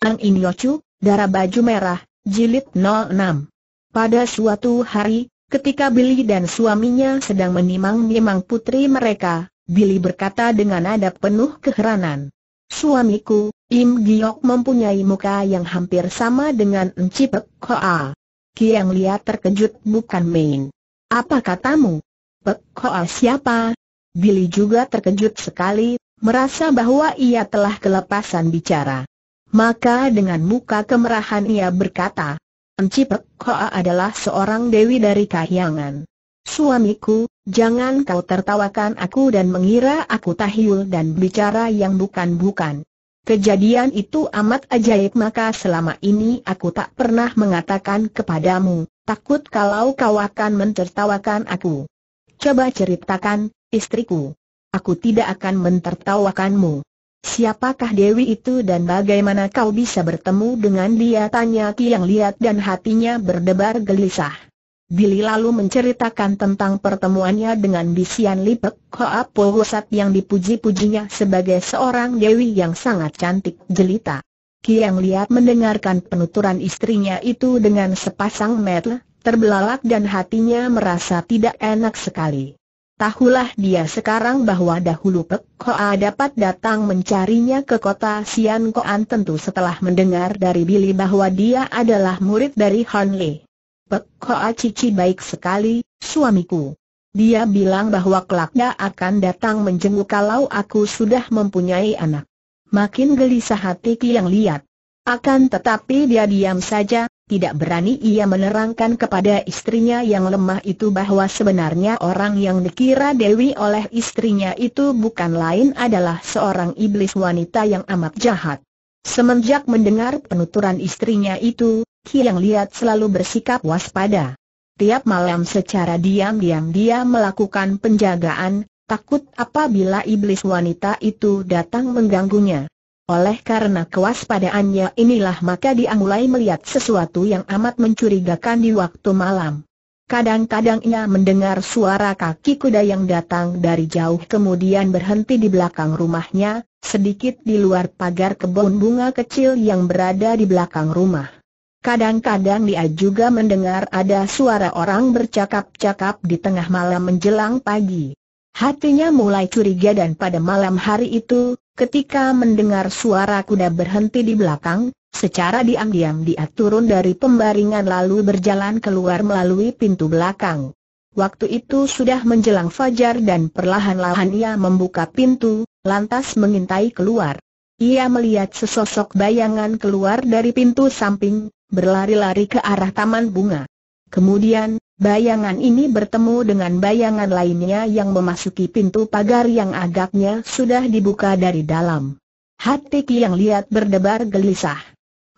Eng Inyocu, Darah Baju Merah, Jilid 06. Pada suatu hari, ketika Billy dan suaminya sedang menimang-nimang putri mereka, Billy berkata dengan nada penuh keheranan. Suamiku, Im Giok mempunyai muka yang hampir sama dengan Ncipek Ki Kiang Lia terkejut bukan main. Apa katamu? Pek Koa siapa? Billy juga terkejut sekali, merasa bahwa ia telah kelepasan bicara. Maka dengan muka kemerahan ia berkata, Encipek Hoa adalah seorang dewi dari kahyangan. Suamiku, jangan kau tertawakan aku dan mengira aku tahil dan bicara yang bukan-bukan. Kejadian itu amat ajaib maka selama ini aku tak pernah mengatakan kepadamu, takut kalau kau akan mentertawakan aku. Coba ceritakan, istriku. Aku tidak akan mentertawakanmu. Siapakah Dewi itu dan bagaimana kau bisa bertemu dengan dia? Tanya Ki yang lihat dan hatinya berdebar gelisah. Billy lalu menceritakan tentang pertemuannya dengan Bisian Lipek Hoa Po yang dipuji-pujinya sebagai seorang Dewi yang sangat cantik jelita. Kiang Liat mendengarkan penuturan istrinya itu dengan sepasang mata, terbelalak dan hatinya merasa tidak enak sekali. Tahulah dia sekarang bahwa dahulu Pek Hoa dapat datang mencarinya ke kota Sian Koan tentu setelah mendengar dari Billy bahwa dia adalah murid dari Han Li. Pek Hoa cici baik sekali, suamiku. Dia bilang bahwa kelaknya akan datang menjenguk kalau aku sudah mempunyai anak. Makin gelisah hati Ki Yang lihat. Akan tetapi dia diam saja, tidak berani ia menerangkan kepada istrinya yang lemah itu bahwa sebenarnya orang yang dikira Dewi oleh istrinya itu bukan lain adalah seorang iblis wanita yang amat jahat. Semenjak mendengar penuturan istrinya itu, Kiang Liat selalu bersikap waspada. Tiap malam secara diam-diam dia melakukan penjagaan, takut apabila iblis wanita itu datang mengganggunya. Oleh karena kewaspadaannya inilah maka dia mulai melihat sesuatu yang amat mencurigakan di waktu malam. Kadang-kadang ia mendengar suara kaki kuda yang datang dari jauh kemudian berhenti di belakang rumahnya, sedikit di luar pagar kebun bunga kecil yang berada di belakang rumah. Kadang-kadang dia juga mendengar ada suara orang bercakap-cakap di tengah malam menjelang pagi. Hatinya mulai curiga dan pada malam hari itu, Ketika mendengar suara kuda berhenti di belakang, secara diam-diam dia turun dari pembaringan lalu berjalan keluar melalui pintu belakang. Waktu itu sudah menjelang fajar dan perlahan-lahan ia membuka pintu, lantas mengintai keluar. Ia melihat sesosok bayangan keluar dari pintu samping, berlari-lari ke arah taman bunga. Kemudian, bayangan ini bertemu dengan bayangan lainnya yang memasuki pintu pagar yang agaknya sudah dibuka dari dalam. Hati Yang lihat berdebar gelisah.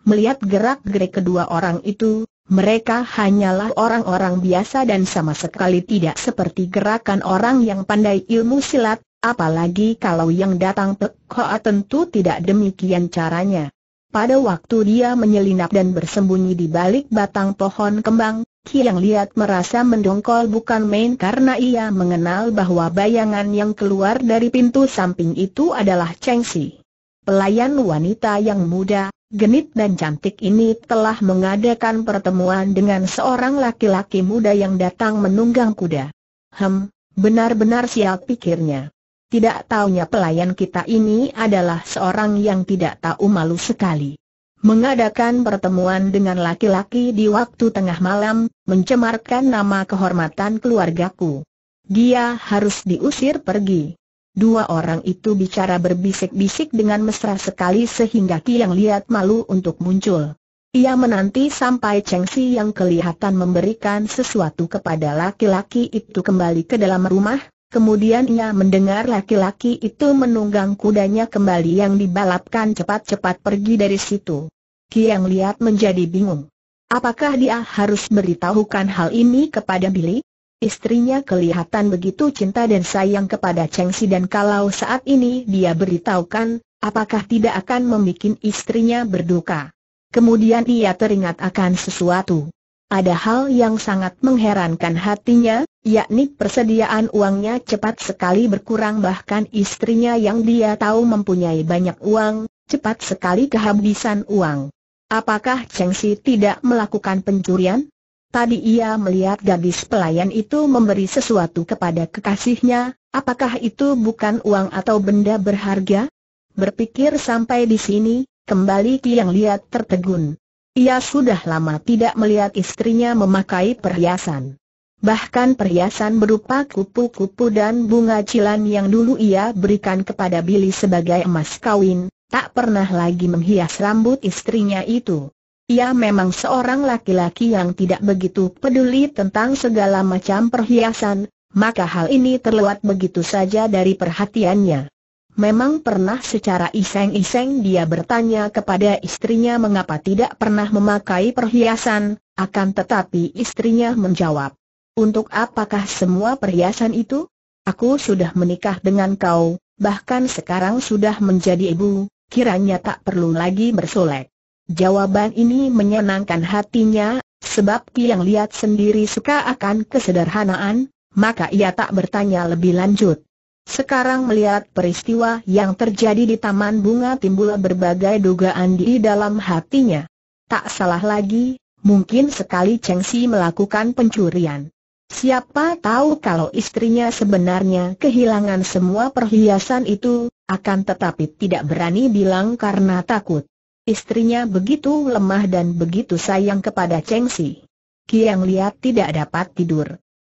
Melihat gerak-gerik kedua orang itu, mereka hanyalah orang-orang biasa dan sama sekali tidak seperti gerakan orang yang pandai ilmu silat, apalagi kalau yang datang ke koa tentu tidak demikian caranya. Pada waktu dia menyelinap dan bersembunyi di balik batang pohon kembang, Kiang Liat merasa mendongkol bukan main karena ia mengenal bahwa bayangan yang keluar dari pintu samping itu adalah Cheng Si. Pelayan wanita yang muda, genit dan cantik ini telah mengadakan pertemuan dengan seorang laki-laki muda yang datang menunggang kuda. Hem, benar-benar sial pikirnya. Tidak taunya pelayan kita ini adalah seorang yang tidak tahu malu sekali mengadakan pertemuan dengan laki-laki di waktu tengah malam, mencemarkan nama kehormatan keluargaku. Dia harus diusir pergi. Dua orang itu bicara berbisik-bisik dengan mesra sekali sehingga Ki yang lihat malu untuk muncul. Ia menanti sampai Cheng Si yang kelihatan memberikan sesuatu kepada laki-laki itu kembali ke dalam rumah, kemudian ia mendengar laki-laki itu menunggang kudanya kembali yang dibalapkan cepat-cepat pergi dari situ. Yang lihat menjadi bingung. Apakah dia harus beritahukan hal ini kepada Billy? Istrinya kelihatan begitu cinta dan sayang kepada Cheng Si dan kalau saat ini dia beritahukan, apakah tidak akan membuat istrinya berduka? Kemudian ia teringat akan sesuatu. Ada hal yang sangat mengherankan hatinya, yakni persediaan uangnya cepat sekali berkurang bahkan istrinya yang dia tahu mempunyai banyak uang, cepat sekali kehabisan uang. Apakah Cheng Si tidak melakukan pencurian? Tadi ia melihat gadis pelayan itu memberi sesuatu kepada kekasihnya, apakah itu bukan uang atau benda berharga? Berpikir sampai di sini, kembali Ki yang lihat tertegun. Ia sudah lama tidak melihat istrinya memakai perhiasan bahkan perhiasan berupa kupu-kupu dan bunga cilan yang dulu ia berikan kepada Billy sebagai emas kawin, tak pernah lagi menghias rambut istrinya itu. Ia memang seorang laki-laki yang tidak begitu peduli tentang segala macam perhiasan, maka hal ini terlewat begitu saja dari perhatiannya. Memang pernah secara iseng-iseng dia bertanya kepada istrinya mengapa tidak pernah memakai perhiasan, akan tetapi istrinya menjawab, untuk apakah semua perhiasan itu? Aku sudah menikah dengan kau, bahkan sekarang sudah menjadi ibu, kiranya tak perlu lagi bersolek. Jawaban ini menyenangkan hatinya, sebab yang lihat sendiri suka akan kesederhanaan, maka ia tak bertanya lebih lanjut. Sekarang melihat peristiwa yang terjadi di Taman Bunga timbul berbagai dugaan di dalam hatinya. Tak salah lagi, mungkin sekali Cheng Si melakukan pencurian. Siapa tahu kalau istrinya sebenarnya kehilangan semua perhiasan itu, akan tetapi tidak berani bilang karena takut. Istrinya begitu lemah dan begitu sayang kepada Cheng Si. Kiang Liat tidak dapat tidur.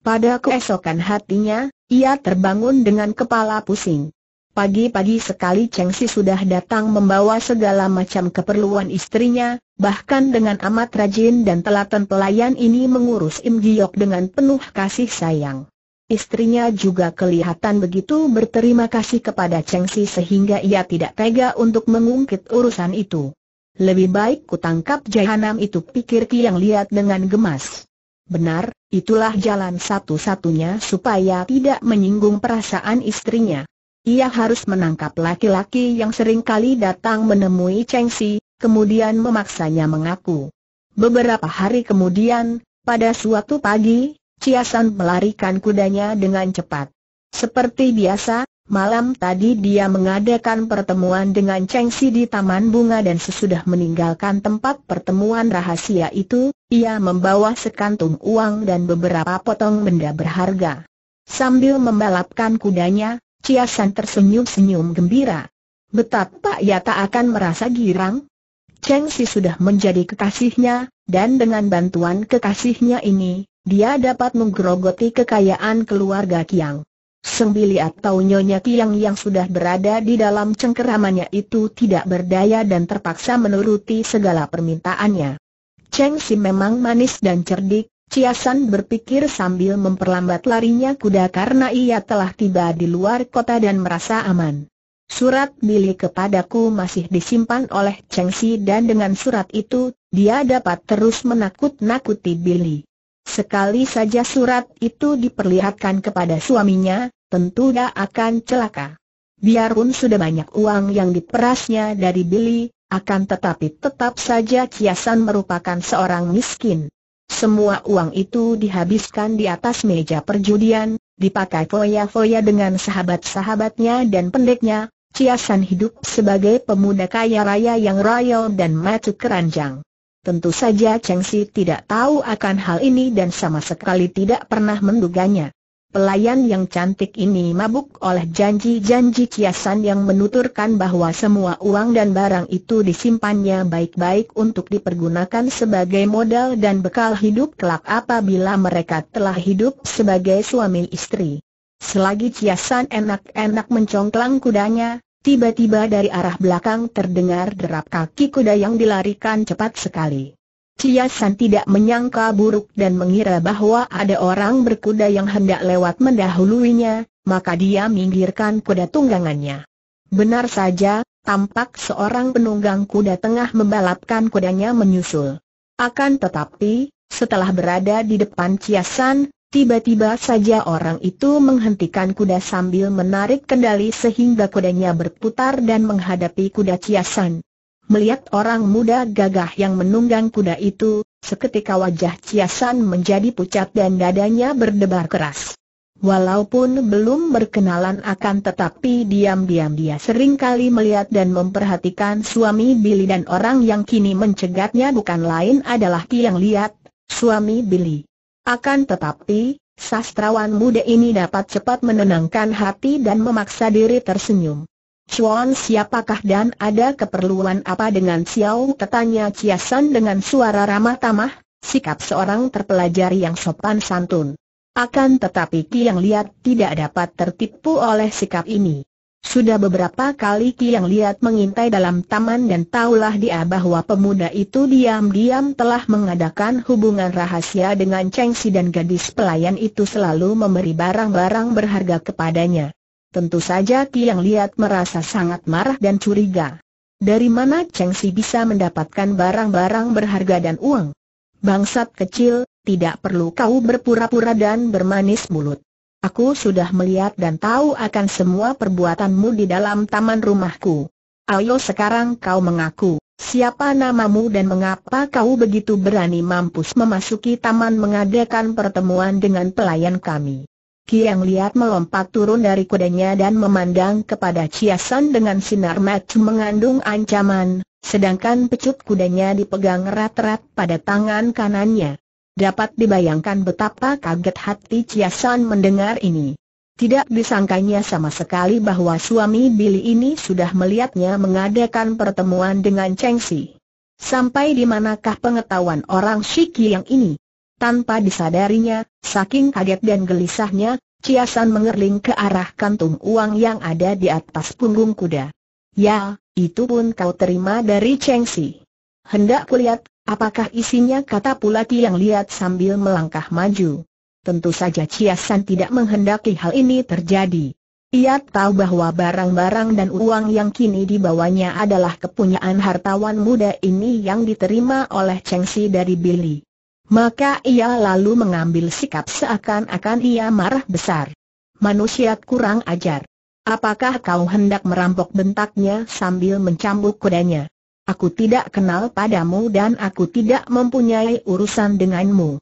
Pada keesokan hatinya, ia terbangun dengan kepala pusing. Pagi-pagi sekali Cheng Si sudah datang membawa segala macam keperluan istrinya, Bahkan dengan amat rajin dan telaten pelayan ini mengurus Im Giok dengan penuh kasih sayang. Istrinya juga kelihatan begitu berterima kasih kepada Cheng Si sehingga ia tidak tega untuk mengungkit urusan itu. Lebih baik kutangkap jahanam itu pikir Ki yang lihat dengan gemas. Benar, itulah jalan satu-satunya supaya tidak menyinggung perasaan istrinya. Ia harus menangkap laki-laki yang sering kali datang menemui Cheng Si, kemudian memaksanya mengaku. Beberapa hari kemudian, pada suatu pagi, Ciasan melarikan kudanya dengan cepat. Seperti biasa, malam tadi dia mengadakan pertemuan dengan Cheng Si di Taman Bunga dan sesudah meninggalkan tempat pertemuan rahasia itu, ia membawa sekantung uang dan beberapa potong benda berharga. Sambil membalapkan kudanya, Ciasan tersenyum-senyum gembira. Betapa ia tak akan merasa girang, Cheng Si sudah menjadi kekasihnya, dan dengan bantuan kekasihnya ini, dia dapat menggerogoti kekayaan keluarga Kiang. Sembili atau Nyonya Kiang yang sudah berada di dalam cengkeramannya itu tidak berdaya dan terpaksa menuruti segala permintaannya. Cheng Si memang manis dan cerdik, Ciasan berpikir sambil memperlambat larinya kuda karena ia telah tiba di luar kota dan merasa aman. Surat milik kepadaku masih disimpan oleh Cheng Si dan dengan surat itu, dia dapat terus menakut-nakuti Billy. Sekali saja surat itu diperlihatkan kepada suaminya, tentu dia akan celaka. Biarpun sudah banyak uang yang diperasnya dari Billy, akan tetapi tetap saja Kiasan merupakan seorang miskin. Semua uang itu dihabiskan di atas meja perjudian, dipakai foya-foya dengan sahabat-sahabatnya dan pendeknya, Ciasan hidup sebagai pemuda kaya raya yang royal dan matu keranjang. Tentu saja Cheng Si tidak tahu akan hal ini dan sama sekali tidak pernah menduganya. Pelayan yang cantik ini mabuk oleh janji-janji kiasan yang menuturkan bahwa semua uang dan barang itu disimpannya baik-baik untuk dipergunakan sebagai modal dan bekal hidup kelak apabila mereka telah hidup sebagai suami istri. Selagi kiasan enak-enak mencongklang kudanya, Tiba-tiba dari arah belakang terdengar derap kaki kuda yang dilarikan cepat sekali. Ciasan tidak menyangka buruk dan mengira bahwa ada orang berkuda yang hendak lewat mendahuluinya, maka dia minggirkan kuda tunggangannya. Benar saja, tampak seorang penunggang kuda tengah membalapkan kudanya menyusul. Akan tetapi, setelah berada di depan Ciasan, Tiba-tiba saja orang itu menghentikan kuda sambil menarik kendali sehingga kudanya berputar dan menghadapi kuda Ciasan. Melihat orang muda gagah yang menunggang kuda itu, seketika wajah Ciasan menjadi pucat dan dadanya berdebar keras. Walaupun belum berkenalan akan tetapi diam-diam dia sering kali melihat dan memperhatikan suami Billy dan orang yang kini mencegatnya bukan lain adalah yang lihat suami Billy. Akan tetapi, sastrawan muda ini dapat cepat menenangkan hati dan memaksa diri tersenyum. Chuan siapakah dan ada keperluan apa dengan Xiao? Katanya Ciasan dengan suara ramah tamah, sikap seorang terpelajar yang sopan santun. Akan tetapi Ki yang lihat tidak dapat tertipu oleh sikap ini. Sudah beberapa kali Ki yang lihat mengintai dalam taman dan tahulah dia bahwa pemuda itu diam-diam telah mengadakan hubungan rahasia dengan Cheng Si dan gadis pelayan itu selalu memberi barang-barang berharga kepadanya. Tentu saja Ki yang lihat merasa sangat marah dan curiga. Dari mana Cheng Si bisa mendapatkan barang-barang berharga dan uang? Bangsat kecil, tidak perlu kau berpura-pura dan bermanis mulut. Aku sudah melihat dan tahu akan semua perbuatanmu di dalam taman rumahku. Ayo sekarang kau mengaku, siapa namamu dan mengapa kau begitu berani mampus memasuki taman mengadakan pertemuan dengan pelayan kami. Kiang Liat melompat turun dari kudanya dan memandang kepada Ciasan dengan sinar mata mengandung ancaman, sedangkan pecut kudanya dipegang erat-erat pada tangan kanannya. Dapat dibayangkan betapa kaget hati Chia San mendengar ini. Tidak disangkanya sama sekali bahwa suami Billy ini sudah melihatnya mengadakan pertemuan dengan Cheng Si. Sampai di manakah pengetahuan orang Shiki yang ini? Tanpa disadarinya, saking kaget dan gelisahnya, Chia San mengerling ke arah kantung uang yang ada di atas punggung kuda. Ya, itu pun kau terima dari Cheng Si. Hendak kulihat, Apakah isinya kata Pulaki yang lihat sambil melangkah maju. Tentu saja Ciasan tidak menghendaki hal ini terjadi. Ia tahu bahwa barang-barang dan uang yang kini dibawanya adalah kepunyaan hartawan muda ini yang diterima oleh Cheng Si dari Billy. Maka ia lalu mengambil sikap seakan-akan ia marah besar. Manusia kurang ajar. Apakah kau hendak merampok bentaknya sambil mencambuk kudanya? Aku tidak kenal padamu dan aku tidak mempunyai urusan denganmu.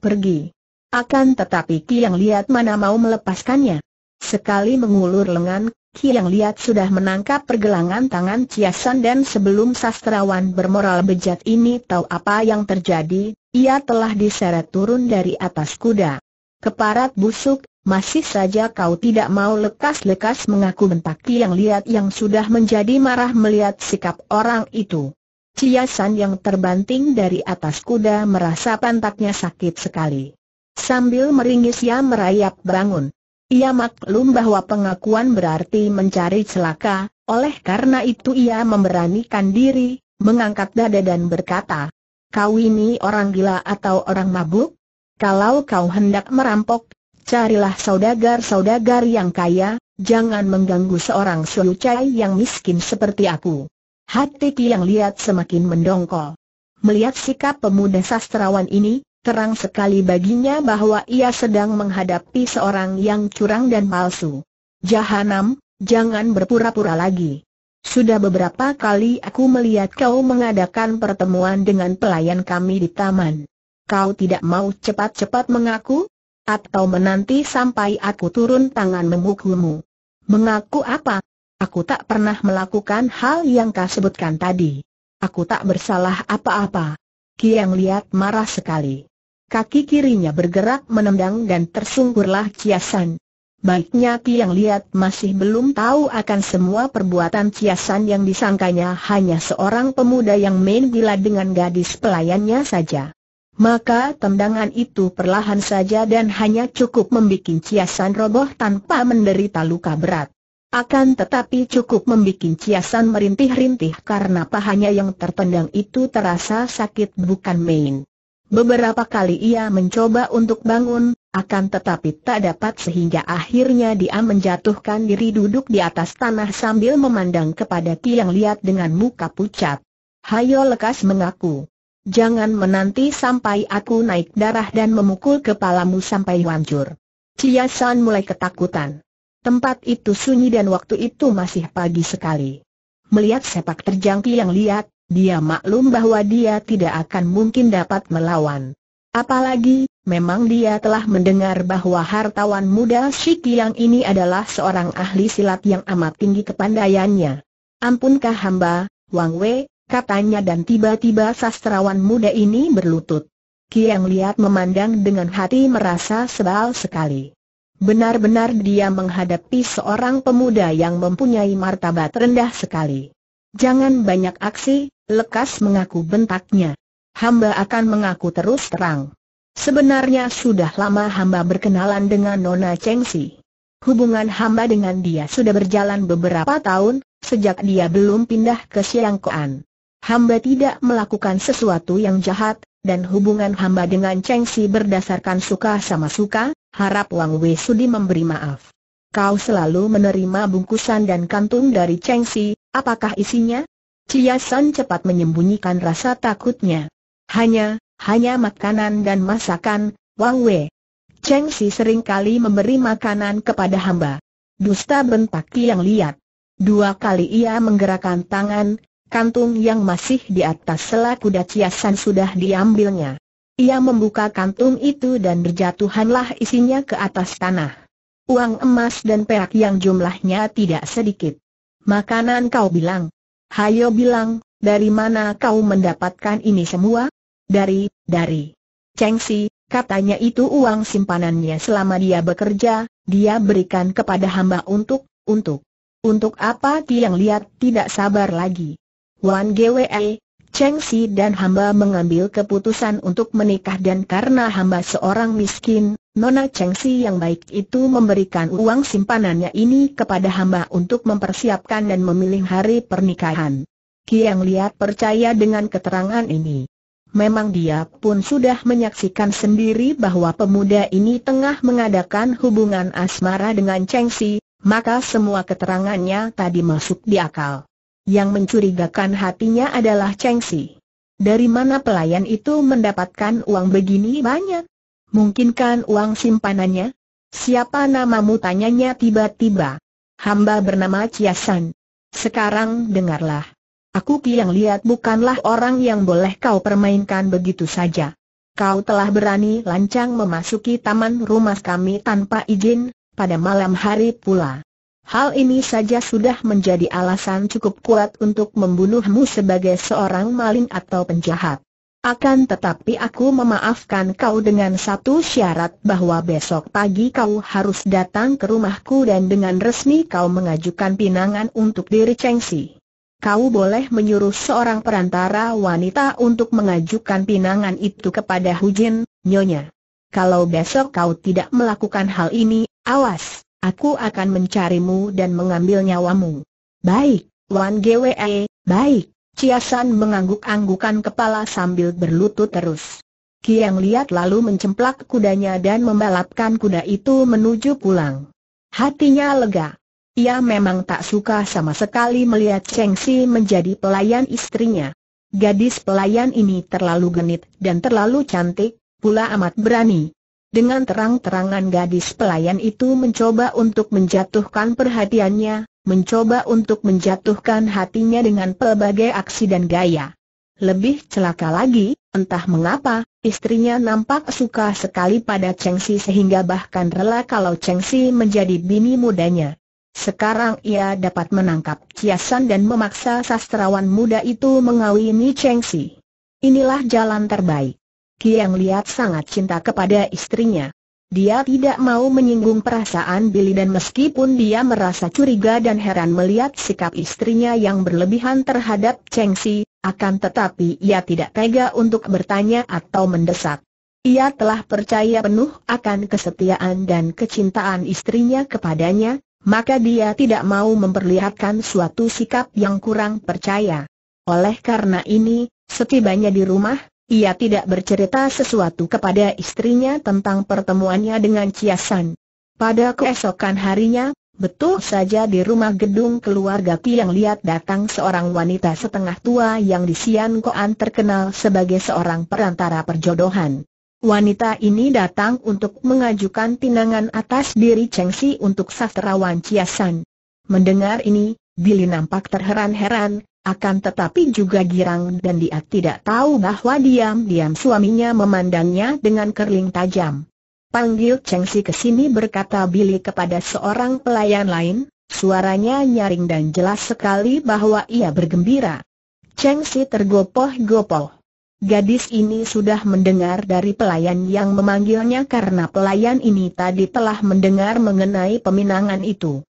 Pergi. Akan tetapi Ki yang lihat mana mau melepaskannya. Sekali mengulur lengan, Ki yang lihat sudah menangkap pergelangan tangan Ciasan dan sebelum sastrawan bermoral bejat ini tahu apa yang terjadi, ia telah diseret turun dari atas kuda. Keparat busuk, masih saja kau tidak mau lekas-lekas mengaku bentak yang Liat yang sudah menjadi marah melihat sikap orang itu. Ciasan yang terbanting dari atas kuda merasa pantatnya sakit sekali. Sambil meringis ia merayap bangun. Ia maklum bahwa pengakuan berarti mencari celaka, oleh karena itu ia memberanikan diri, mengangkat dada dan berkata, Kau ini orang gila atau orang mabuk? Kalau kau hendak merampok, Carilah saudagar-saudagar yang kaya, jangan mengganggu seorang Cai yang miskin seperti aku. Hati yang lihat semakin mendongkol. Melihat sikap pemuda sastrawan ini, terang sekali baginya bahwa ia sedang menghadapi seorang yang curang dan palsu. Jahanam, jangan berpura-pura lagi. Sudah beberapa kali aku melihat kau mengadakan pertemuan dengan pelayan kami di taman. Kau tidak mau cepat-cepat mengaku? Atau menanti sampai aku turun tangan memukulmu? Mengaku apa? Aku tak pernah melakukan hal yang kau sebutkan tadi. Aku tak bersalah apa-apa. Kiang lihat marah sekali. Kaki kirinya bergerak menendang dan tersungkurlah Ciasan. Baiknya Kiang lihat masih belum tahu akan semua perbuatan Ciasan yang disangkanya hanya seorang pemuda yang main gila dengan gadis pelayannya saja. Maka tendangan itu perlahan saja dan hanya cukup membuat Ciasan roboh tanpa menderita luka berat. Akan tetapi cukup membuat Ciasan merintih-rintih karena pahanya yang tertendang itu terasa sakit bukan main. Beberapa kali ia mencoba untuk bangun, akan tetapi tak dapat sehingga akhirnya dia menjatuhkan diri duduk di atas tanah sambil memandang kepada Tiang Liat dengan muka pucat. Hayo lekas mengaku. Jangan menanti sampai aku naik darah dan memukul kepalamu sampai hancur. Chia San mulai ketakutan. Tempat itu sunyi dan waktu itu masih pagi sekali. Melihat sepak terjang yang lihat, dia maklum bahwa dia tidak akan mungkin dapat melawan. Apalagi, memang dia telah mendengar bahwa hartawan muda Shiki yang ini adalah seorang ahli silat yang amat tinggi kepandaiannya. Ampunkah hamba, Wang Wei, katanya dan tiba-tiba sastrawan muda ini berlutut. Yang Liat memandang dengan hati merasa sebal sekali. Benar-benar dia menghadapi seorang pemuda yang mempunyai martabat rendah sekali. Jangan banyak aksi, lekas mengaku bentaknya. Hamba akan mengaku terus terang. Sebenarnya sudah lama hamba berkenalan dengan Nona Cheng Chengsi. Hubungan hamba dengan dia sudah berjalan beberapa tahun, sejak dia belum pindah ke Siangkoan hamba tidak melakukan sesuatu yang jahat, dan hubungan hamba dengan Cheng Si berdasarkan suka sama suka, harap Wang Wei Sudi memberi maaf. Kau selalu menerima bungkusan dan kantung dari Cheng Si, apakah isinya? Chia San cepat menyembunyikan rasa takutnya. Hanya, hanya makanan dan masakan, Wang Wei. Cheng Si seringkali memberi makanan kepada hamba. Dusta bentak yang lihat. Dua kali ia menggerakkan tangan, Kantung yang masih di atas selaku kuda Ciasan sudah diambilnya. Ia membuka kantung itu dan berjatuhanlah isinya ke atas tanah. Uang emas dan perak yang jumlahnya tidak sedikit. Makanan kau bilang. Hayo bilang, dari mana kau mendapatkan ini semua? Dari, dari. Si, katanya itu uang simpanannya selama dia bekerja, dia berikan kepada hamba untuk, untuk. Untuk apa Tiang lihat tidak sabar lagi. Wan Gwe, Cheng Si dan hamba mengambil keputusan untuk menikah dan karena hamba seorang miskin, Nona Cheng Si yang baik itu memberikan uang simpanannya ini kepada hamba untuk mempersiapkan dan memilih hari pernikahan. Kiang Liat percaya dengan keterangan ini. Memang dia pun sudah menyaksikan sendiri bahwa pemuda ini tengah mengadakan hubungan asmara dengan Cheng Si, maka semua keterangannya tadi masuk di akal. Yang mencurigakan hatinya adalah Cheng Si. Dari mana pelayan itu mendapatkan uang begini banyak? Mungkinkan uang simpanannya? Siapa namamu tanyanya tiba-tiba. Hamba bernama San. Sekarang dengarlah. Aku Ki yang lihat bukanlah orang yang boleh kau permainkan begitu saja. Kau telah berani lancang memasuki taman rumah kami tanpa izin, pada malam hari pula. Hal ini saja sudah menjadi alasan cukup kuat untuk membunuhmu sebagai seorang maling atau penjahat. Akan tetapi aku memaafkan kau dengan satu syarat bahwa besok pagi kau harus datang ke rumahku dan dengan resmi kau mengajukan pinangan untuk diri Si. Kau boleh menyuruh seorang perantara wanita untuk mengajukan pinangan itu kepada Hujin, Nyonya. Kalau besok kau tidak melakukan hal ini, awas! aku akan mencarimu dan mengambil nyawamu. Baik, Wan GWE, baik. Ciasan mengangguk-anggukan kepala sambil berlutut terus. Kiang lihat lalu mencemplak kudanya dan membalapkan kuda itu menuju pulang. Hatinya lega. Ia memang tak suka sama sekali melihat Cheng Si menjadi pelayan istrinya. Gadis pelayan ini terlalu genit dan terlalu cantik, pula amat berani. Dengan terang-terangan gadis pelayan itu mencoba untuk menjatuhkan perhatiannya, mencoba untuk menjatuhkan hatinya dengan pelbagai aksi dan gaya. Lebih celaka lagi, entah mengapa, istrinya nampak suka sekali pada Cheng Si sehingga bahkan rela kalau Cheng Si menjadi bini mudanya. Sekarang ia dapat menangkap kiasan dan memaksa sastrawan muda itu mengawini Cheng Si. Inilah jalan terbaik. Kiang Liat sangat cinta kepada istrinya. Dia tidak mau menyinggung perasaan Billy dan meskipun dia merasa curiga dan heran melihat sikap istrinya yang berlebihan terhadap Cheng Si, akan tetapi ia tidak tega untuk bertanya atau mendesak. Ia telah percaya penuh akan kesetiaan dan kecintaan istrinya kepadanya, maka dia tidak mau memperlihatkan suatu sikap yang kurang percaya. Oleh karena ini, setibanya di rumah, ia tidak bercerita sesuatu kepada istrinya tentang pertemuannya dengan Ciasan. Pada keesokan harinya, betul saja di rumah gedung keluarga Tiang lihat datang seorang wanita setengah tua yang di Sian Koan terkenal sebagai seorang perantara perjodohan. Wanita ini datang untuk mengajukan tinangan atas diri Cheng Si untuk sastrawan Ciasan. Mendengar ini, Billy nampak terheran-heran, akan tetapi juga girang dan dia tidak tahu bahwa diam-diam suaminya memandangnya dengan kerling tajam. Panggil Cheng Si ke sini berkata Billy kepada seorang pelayan lain, suaranya nyaring dan jelas sekali bahwa ia bergembira. Cheng Si tergopoh-gopoh. Gadis ini sudah mendengar dari pelayan yang memanggilnya karena pelayan ini tadi telah mendengar mengenai peminangan itu.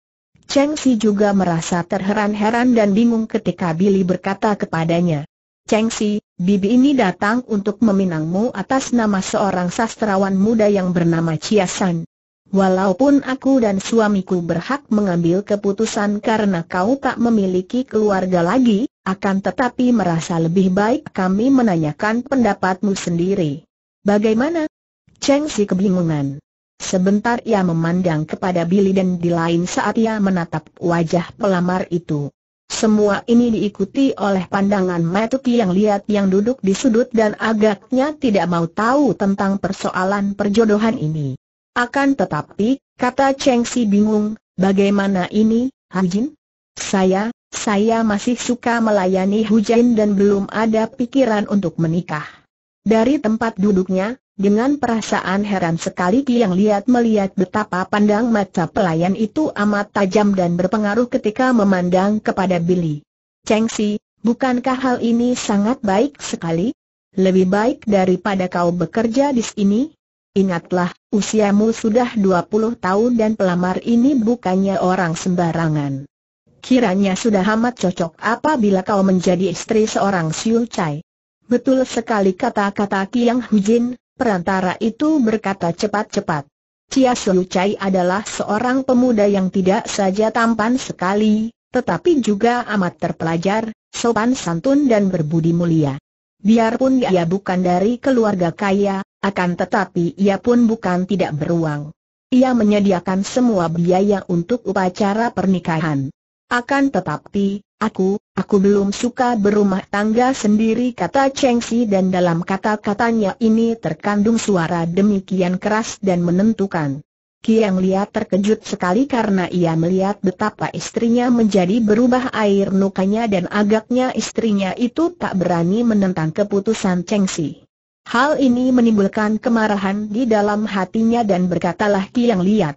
Cheng Si juga merasa terheran-heran dan bingung ketika Billy berkata kepadanya. Cheng Si, bibi ini datang untuk meminangmu atas nama seorang sastrawan muda yang bernama Chia San. Walaupun aku dan suamiku berhak mengambil keputusan karena kau tak memiliki keluarga lagi, akan tetapi merasa lebih baik kami menanyakan pendapatmu sendiri. Bagaimana? Cheng Si kebingungan. Sebentar ia memandang kepada Billy dan di lain saat ia menatap wajah pelamar itu. Semua ini diikuti oleh pandangan Matuki yang lihat yang duduk di sudut dan agaknya tidak mau tahu tentang persoalan perjodohan ini. Akan tetapi, kata Cheng Si bingung, bagaimana ini, Jin? Saya, saya masih suka melayani Jin dan belum ada pikiran untuk menikah. Dari tempat duduknya, dengan perasaan heran sekali Ki yang lihat melihat betapa pandang mata pelayan itu amat tajam dan berpengaruh ketika memandang kepada Billy. Cheng Chengsi, bukankah hal ini sangat baik sekali? Lebih baik daripada kau bekerja di sini? Ingatlah, usiamu sudah 20 tahun dan pelamar ini bukannya orang sembarangan. Kiranya sudah amat cocok apabila kau menjadi istri seorang Siu Chai. Betul sekali kata-kata Kiang Hujin, Perantara itu berkata cepat-cepat. Chia Siu Chai adalah seorang pemuda yang tidak saja tampan sekali, tetapi juga amat terpelajar, sopan santun dan berbudi mulia. Biarpun ia bukan dari keluarga kaya, akan tetapi ia pun bukan tidak beruang. Ia menyediakan semua biaya untuk upacara pernikahan. Akan tetapi, aku, Aku belum suka berumah tangga sendiri kata Cheng Si dan dalam kata-katanya ini terkandung suara demikian keras dan menentukan. Yang lihat terkejut sekali karena ia melihat betapa istrinya menjadi berubah air nukanya dan agaknya istrinya itu tak berani menentang keputusan Cheng Si. Hal ini menimbulkan kemarahan di dalam hatinya dan berkatalah Yang Liat.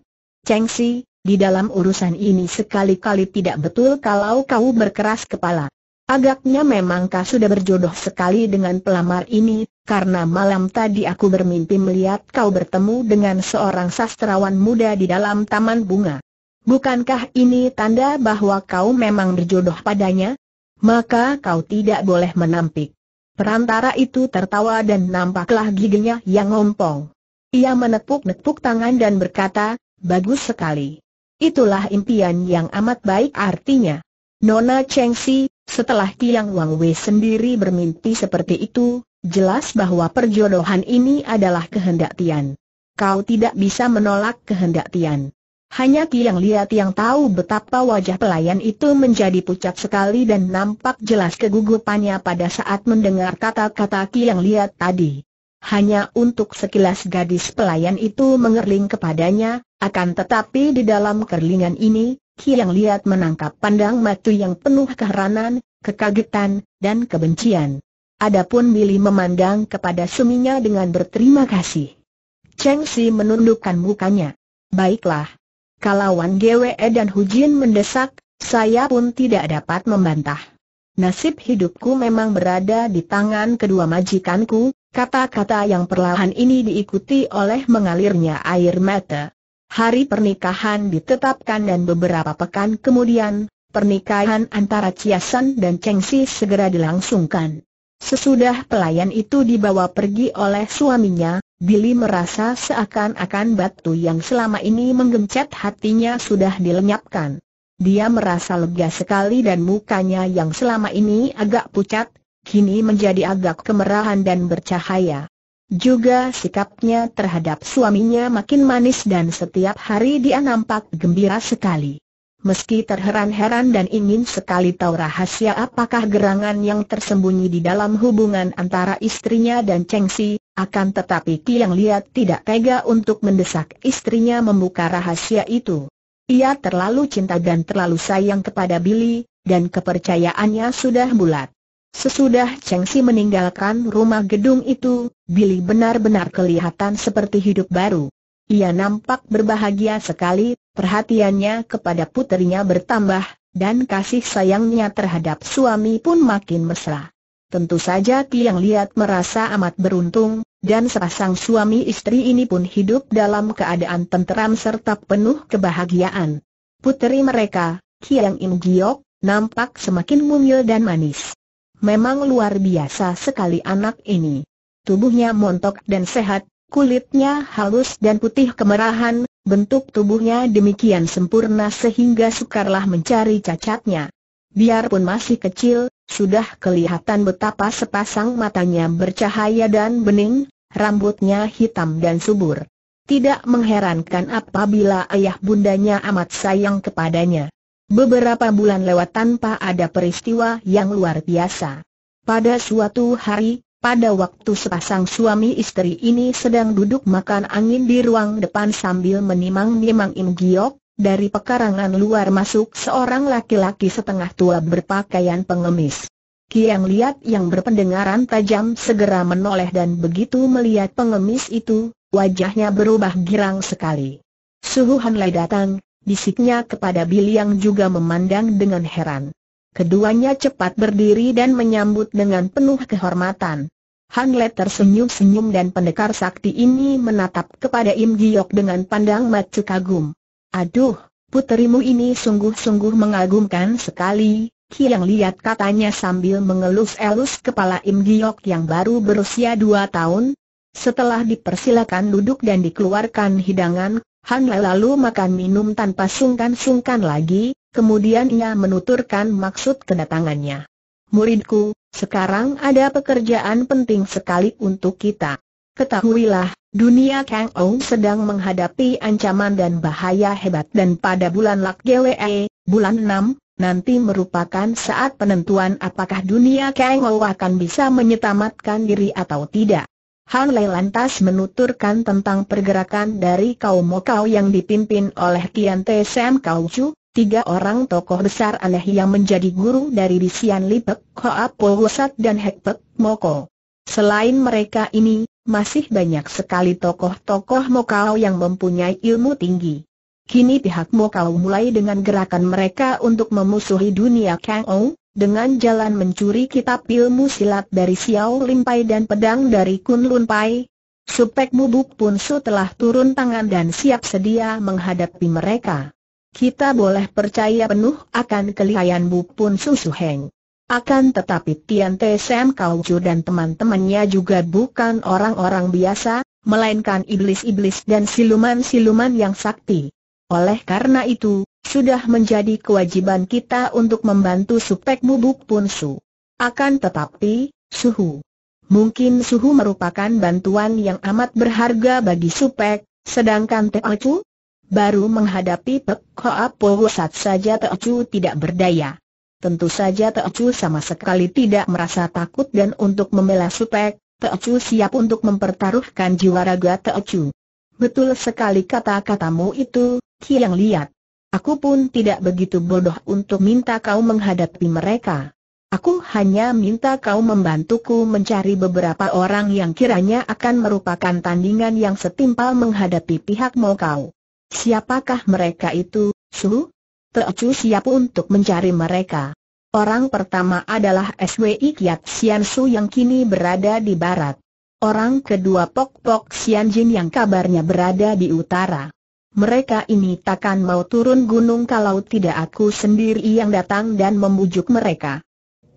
Cheng Si, di dalam urusan ini sekali-kali tidak betul kalau kau berkeras kepala. Agaknya memang kau sudah berjodoh sekali dengan pelamar ini, karena malam tadi aku bermimpi melihat kau bertemu dengan seorang sastrawan muda di dalam taman bunga. Bukankah ini tanda bahwa kau memang berjodoh padanya? Maka kau tidak boleh menampik. Perantara itu tertawa dan nampaklah giginya yang ngompong. Ia menepuk-nepuk tangan dan berkata, bagus sekali. Itulah impian yang amat baik artinya. Nona Cheng Si, setelah Tiang Wang Wei sendiri bermimpi seperti itu, jelas bahwa perjodohan ini adalah kehendak Tian. Kau tidak bisa menolak kehendak Tian. Hanya Tiang Liat yang tahu betapa wajah pelayan itu menjadi pucat sekali dan nampak jelas kegugupannya pada saat mendengar kata-kata Tiang Liat tadi. Hanya untuk sekilas gadis pelayan itu mengerling kepadanya, akan tetapi di dalam kerlingan ini, Yang lihat menangkap pandang matu yang penuh keheranan, kekagetan, dan kebencian. Adapun Billy memandang kepada suminya dengan berterima kasih. Cheng Si menundukkan mukanya. Baiklah. kalau Wan GWE dan Hu Jin mendesak, saya pun tidak dapat membantah. Nasib hidupku memang berada di tangan kedua majikanku, Kata-kata yang perlahan ini diikuti oleh mengalirnya air mata. Hari pernikahan ditetapkan dan beberapa pekan kemudian, pernikahan antara Ciasan dan Cengsi segera dilangsungkan. Sesudah pelayan itu dibawa pergi oleh suaminya, Billy merasa seakan-akan batu yang selama ini menggencet hatinya sudah dilenyapkan. Dia merasa lega sekali dan mukanya yang selama ini agak pucat, kini menjadi agak kemerahan dan bercahaya. Juga sikapnya terhadap suaminya makin manis dan setiap hari dia nampak gembira sekali. Meski terheran-heran dan ingin sekali tahu rahasia apakah gerangan yang tersembunyi di dalam hubungan antara istrinya dan Cheng Si, akan tetapi yang lihat tidak tega untuk mendesak istrinya membuka rahasia itu. Ia terlalu cinta dan terlalu sayang kepada Billy, dan kepercayaannya sudah bulat. Sesudah Cheng Si meninggalkan rumah gedung itu, Billy benar-benar kelihatan seperti hidup baru. Ia nampak berbahagia sekali, perhatiannya kepada puterinya bertambah, dan kasih sayangnya terhadap suami pun makin mesra. Tentu saja Tiang Liat merasa amat beruntung, dan sepasang suami istri ini pun hidup dalam keadaan tenteram serta penuh kebahagiaan. Puteri mereka, Kiang Im Giok, nampak semakin mungil dan manis. Memang luar biasa sekali anak ini. Tubuhnya montok dan sehat, kulitnya halus dan putih kemerahan, bentuk tubuhnya demikian sempurna sehingga sukarlah mencari cacatnya. Biarpun masih kecil, sudah kelihatan betapa sepasang matanya bercahaya dan bening, rambutnya hitam dan subur. Tidak mengherankan apabila ayah bundanya amat sayang kepadanya. Beberapa bulan lewat tanpa ada peristiwa yang luar biasa. Pada suatu hari, pada waktu sepasang suami istri ini sedang duduk makan angin di ruang depan sambil menimang-nimang Im Giok, dari pekarangan luar masuk seorang laki-laki setengah tua berpakaian pengemis. Kiang lihat yang berpendengaran tajam segera menoleh dan begitu melihat pengemis itu, wajahnya berubah girang sekali. Suhu Hanlai datang, bisiknya kepada Billy yang juga memandang dengan heran. Keduanya cepat berdiri dan menyambut dengan penuh kehormatan. Han Le tersenyum-senyum dan pendekar sakti ini menatap kepada Im Giok dengan pandang mata kagum. Aduh, puterimu ini sungguh-sungguh mengagumkan sekali, Kiang lihat katanya sambil mengelus-elus kepala Im Giok yang baru berusia dua tahun. Setelah dipersilakan duduk dan dikeluarkan hidangan, Han Le lalu makan minum tanpa sungkan-sungkan lagi, kemudian ia menuturkan maksud kedatangannya. Muridku, sekarang ada pekerjaan penting sekali untuk kita. Ketahuilah, dunia Kang Ou sedang menghadapi ancaman dan bahaya hebat dan pada bulan Lak GWE, bulan 6, nanti merupakan saat penentuan apakah dunia Kang Ou akan bisa menyelamatkan diri atau tidak. Han Lei lantas menuturkan tentang pergerakan dari kaum Mokau yang dipimpin oleh Tian Te Sam Kau Chu, tiga orang tokoh besar aneh yang menjadi guru dari Bisian Lipek, Hoa Po Wusat dan Hek Pek Moko. Selain mereka ini, masih banyak sekali tokoh-tokoh Mokau yang mempunyai ilmu tinggi. Kini pihak Mokau mulai dengan gerakan mereka untuk memusuhi dunia Kang Ou, dengan jalan mencuri kitab ilmu silat dari Xiao Limpai dan pedang dari Kun Lunpai, Supek Mubuk pun Su telah turun tangan dan siap sedia menghadapi mereka. Kita boleh percaya penuh akan kelihayan Bu Pun Su Heng. Akan tetapi Tian Te Sam dan teman-temannya juga bukan orang-orang biasa, melainkan iblis-iblis dan siluman-siluman yang sakti. Oleh karena itu, sudah menjadi kewajiban kita untuk membantu Supek bubuk Pun Su. Akan tetapi, Suhu. Mungkin Suhu merupakan bantuan yang amat berharga bagi Supek, sedangkan Chu? Baru menghadapi Pek Hoa saat saja Chu tidak berdaya. Tentu saja Chu sama sekali tidak merasa takut dan untuk membela Supek, Chu siap untuk mempertaruhkan jiwa raga Chu. Betul sekali kata-katamu itu, Kiang Liat. Aku pun tidak begitu bodoh untuk minta kau menghadapi mereka. Aku hanya minta kau membantuku mencari beberapa orang yang kiranya akan merupakan tandingan yang setimpal menghadapi pihak mau kau. Siapakah mereka itu, Su? Teocu siap untuk mencari mereka. Orang pertama adalah SWI Kiat Sian Su yang kini berada di barat. Orang kedua Pok Pok Sian Jin yang kabarnya berada di utara mereka ini takkan mau turun gunung kalau tidak aku sendiri yang datang dan membujuk mereka.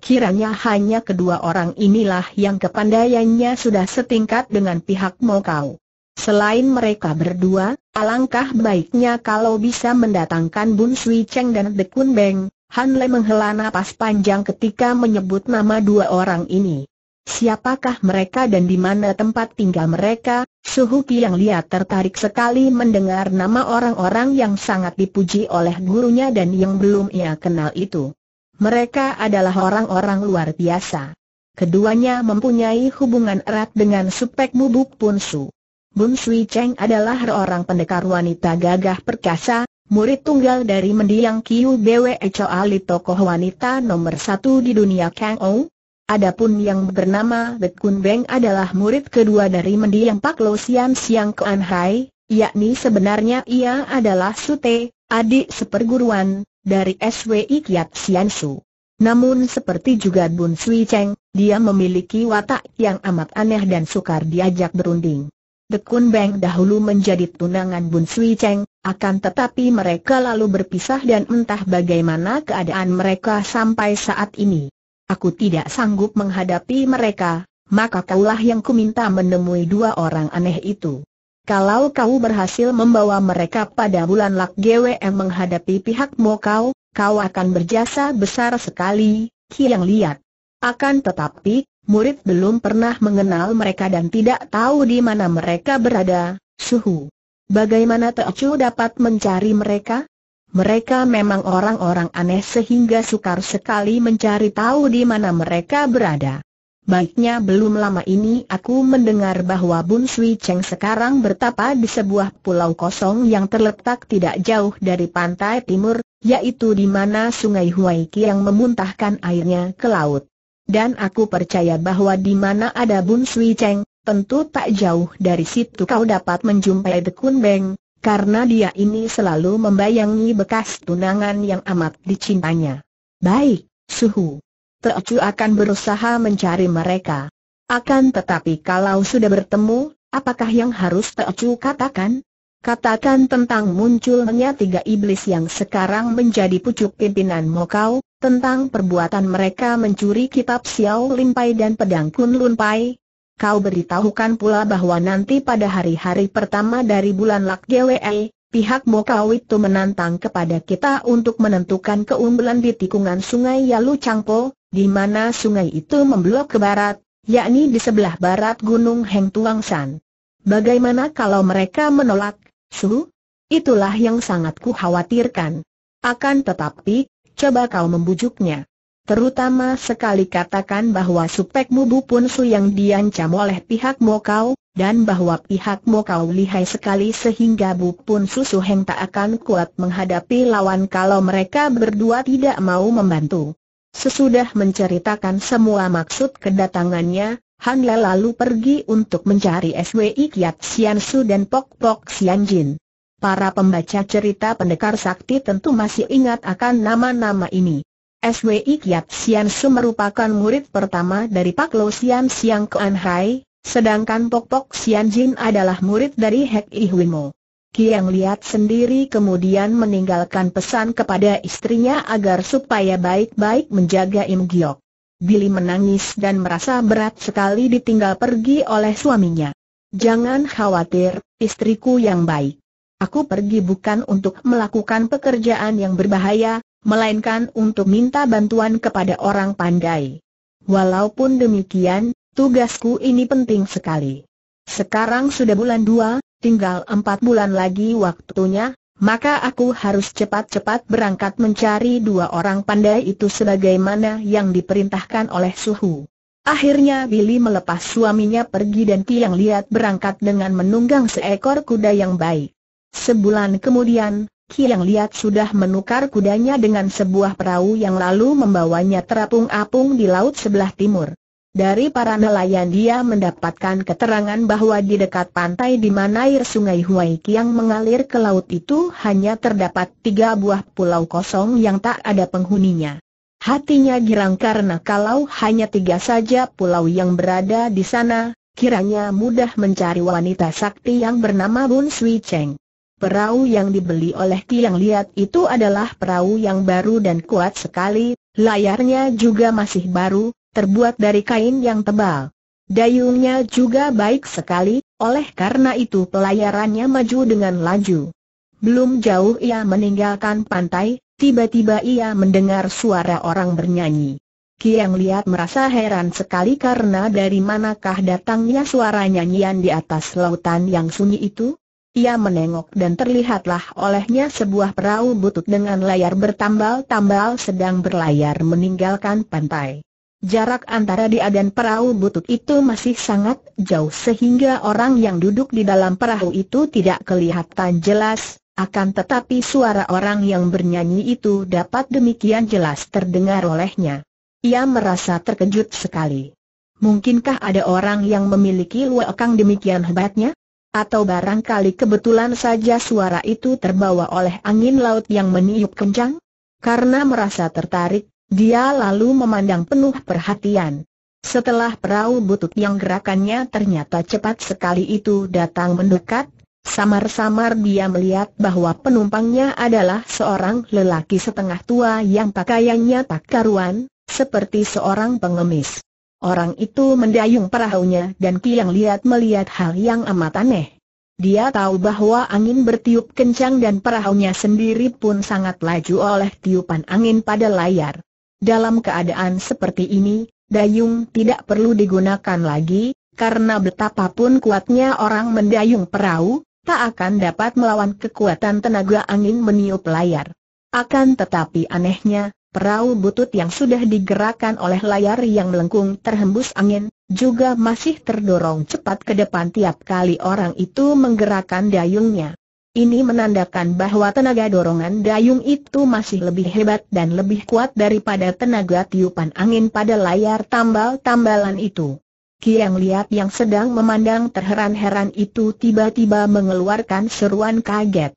Kiranya hanya kedua orang inilah yang kepandaiannya sudah setingkat dengan pihak Mokau. Selain mereka berdua, alangkah baiknya kalau bisa mendatangkan Bun Sui Cheng dan Dekun Beng, Han Le menghela napas panjang ketika menyebut nama dua orang ini. Siapakah mereka dan di mana tempat tinggal mereka? Suhu yang lihat tertarik sekali mendengar nama orang-orang yang sangat dipuji oleh gurunya dan yang belum ia kenal itu. Mereka adalah orang-orang luar biasa. Keduanya mempunyai hubungan erat dengan Supek Mubuk Punsu. Bun Sui Cheng adalah orang pendekar wanita gagah perkasa, murid tunggal dari mendiang Kiu Bwe Choali tokoh wanita nomor satu di dunia Kang Ou, Adapun yang bernama Bet Kun Beng adalah murid kedua dari mendiang Pak Lo Sian Siang Kuan Hai, yakni sebenarnya ia adalah Sute, adik seperguruan, dari SWI Kiat Sian Su. Namun seperti juga Bun Sui Cheng, dia memiliki watak yang amat aneh dan sukar diajak berunding. Dekun Beng dahulu menjadi tunangan Bun Sui Cheng, akan tetapi mereka lalu berpisah dan entah bagaimana keadaan mereka sampai saat ini aku tidak sanggup menghadapi mereka, maka kaulah yang kuminta menemui dua orang aneh itu. Kalau kau berhasil membawa mereka pada bulan Lak GWM menghadapi pihak mo kau akan berjasa besar sekali, yang lihat. Akan tetapi, murid belum pernah mengenal mereka dan tidak tahu di mana mereka berada, suhu. Bagaimana Teochu dapat mencari mereka? Mereka memang orang-orang aneh sehingga sukar sekali mencari tahu di mana mereka berada. Baiknya belum lama ini aku mendengar bahwa Bun Sui Cheng sekarang bertapa di sebuah pulau kosong yang terletak tidak jauh dari pantai timur, yaitu di mana sungai Huai yang memuntahkan airnya ke laut. Dan aku percaya bahwa di mana ada Bun Sui Cheng, tentu tak jauh dari situ kau dapat menjumpai Dekun Beng, karena dia ini selalu membayangi bekas tunangan yang amat dicintanya. Baik, Suhu. Teocu akan berusaha mencari mereka. Akan tetapi kalau sudah bertemu, apakah yang harus Teocu katakan? Katakan tentang munculnya tiga iblis yang sekarang menjadi pucuk pimpinan Mokau, tentang perbuatan mereka mencuri kitab Xiao Limpai dan pedang Kun Lunpai, kau beritahukan pula bahwa nanti pada hari-hari pertama dari bulan Lak GWE, pihak Mokau itu menantang kepada kita untuk menentukan keunggulan di tikungan sungai Yalu Changpo, di mana sungai itu memblok ke barat, yakni di sebelah barat Gunung Heng Tuang San. Bagaimana kalau mereka menolak, Su? Itulah yang sangat kukhawatirkan. Akan tetapi, coba kau membujuknya. Terutama sekali katakan bahwa Supek Mubu Pun Su yang diancam oleh pihak Mokau, dan bahwa pihak Mokau lihai sekali sehingga Bu Pun Su Su Heng tak akan kuat menghadapi lawan kalau mereka berdua tidak mau membantu. Sesudah menceritakan semua maksud kedatangannya, Han Le lalu pergi untuk mencari SWI Kiat Sian Su dan Pok Pok Sian Jin. Para pembaca cerita pendekar sakti tentu masih ingat akan nama-nama ini. SWI Kiat Sian Su merupakan murid pertama dari Pak Lo Sian Siang Kuan Hai, sedangkan Pok Pok Sian Jin adalah murid dari Hek Ihwimo. Kiang lihat sendiri kemudian meninggalkan pesan kepada istrinya agar supaya baik-baik menjaga Im Giok. Billy menangis dan merasa berat sekali ditinggal pergi oleh suaminya. Jangan khawatir, istriku yang baik. Aku pergi bukan untuk melakukan pekerjaan yang berbahaya, melainkan untuk minta bantuan kepada orang pandai. Walaupun demikian, tugasku ini penting sekali. Sekarang sudah bulan dua, tinggal empat bulan lagi waktunya, maka aku harus cepat-cepat berangkat mencari dua orang pandai itu sebagaimana yang diperintahkan oleh Suhu. Akhirnya Billy melepas suaminya pergi dan Tiang Liat berangkat dengan menunggang seekor kuda yang baik. Sebulan kemudian, Kiang Liat sudah menukar kudanya dengan sebuah perahu yang lalu membawanya terapung-apung di laut sebelah timur. Dari para nelayan dia mendapatkan keterangan bahwa di dekat pantai di mana air sungai Huai yang mengalir ke laut itu hanya terdapat tiga buah pulau kosong yang tak ada penghuninya. Hatinya girang karena kalau hanya tiga saja pulau yang berada di sana, kiranya mudah mencari wanita sakti yang bernama Bun Sui Cheng. Perahu yang dibeli oleh Tiang Liat itu adalah perahu yang baru dan kuat sekali, layarnya juga masih baru, terbuat dari kain yang tebal. Dayungnya juga baik sekali, oleh karena itu pelayarannya maju dengan laju. Belum jauh ia meninggalkan pantai, tiba-tiba ia mendengar suara orang bernyanyi. Kiang Liat merasa heran sekali karena dari manakah datangnya suara nyanyian di atas lautan yang sunyi itu? Ia menengok dan terlihatlah olehnya sebuah perahu butut dengan layar bertambal-tambal sedang berlayar meninggalkan pantai. Jarak antara dia dan perahu butut itu masih sangat jauh sehingga orang yang duduk di dalam perahu itu tidak kelihatan jelas, akan tetapi suara orang yang bernyanyi itu dapat demikian jelas terdengar olehnya. Ia merasa terkejut sekali. Mungkinkah ada orang yang memiliki luakang demikian hebatnya? Atau barangkali kebetulan saja suara itu terbawa oleh angin laut yang meniup kencang? Karena merasa tertarik, dia lalu memandang penuh perhatian. Setelah perahu butut yang gerakannya ternyata cepat sekali itu datang mendekat, samar-samar dia melihat bahwa penumpangnya adalah seorang lelaki setengah tua yang pakaiannya tak karuan, seperti seorang pengemis. Orang itu mendayung perahunya dan Kiang Liat melihat hal yang amat aneh. Dia tahu bahwa angin bertiup kencang dan perahunya sendiri pun sangat laju oleh tiupan angin pada layar. Dalam keadaan seperti ini, dayung tidak perlu digunakan lagi, karena betapapun kuatnya orang mendayung perahu, tak akan dapat melawan kekuatan tenaga angin meniup layar. Akan tetapi anehnya, Perahu butut yang sudah digerakkan oleh layar yang melengkung terhembus angin, juga masih terdorong cepat ke depan tiap kali orang itu menggerakkan dayungnya. Ini menandakan bahwa tenaga dorongan dayung itu masih lebih hebat dan lebih kuat daripada tenaga tiupan angin pada layar tambal-tambalan itu. Kiang Liat yang sedang memandang terheran-heran itu tiba-tiba mengeluarkan seruan kaget.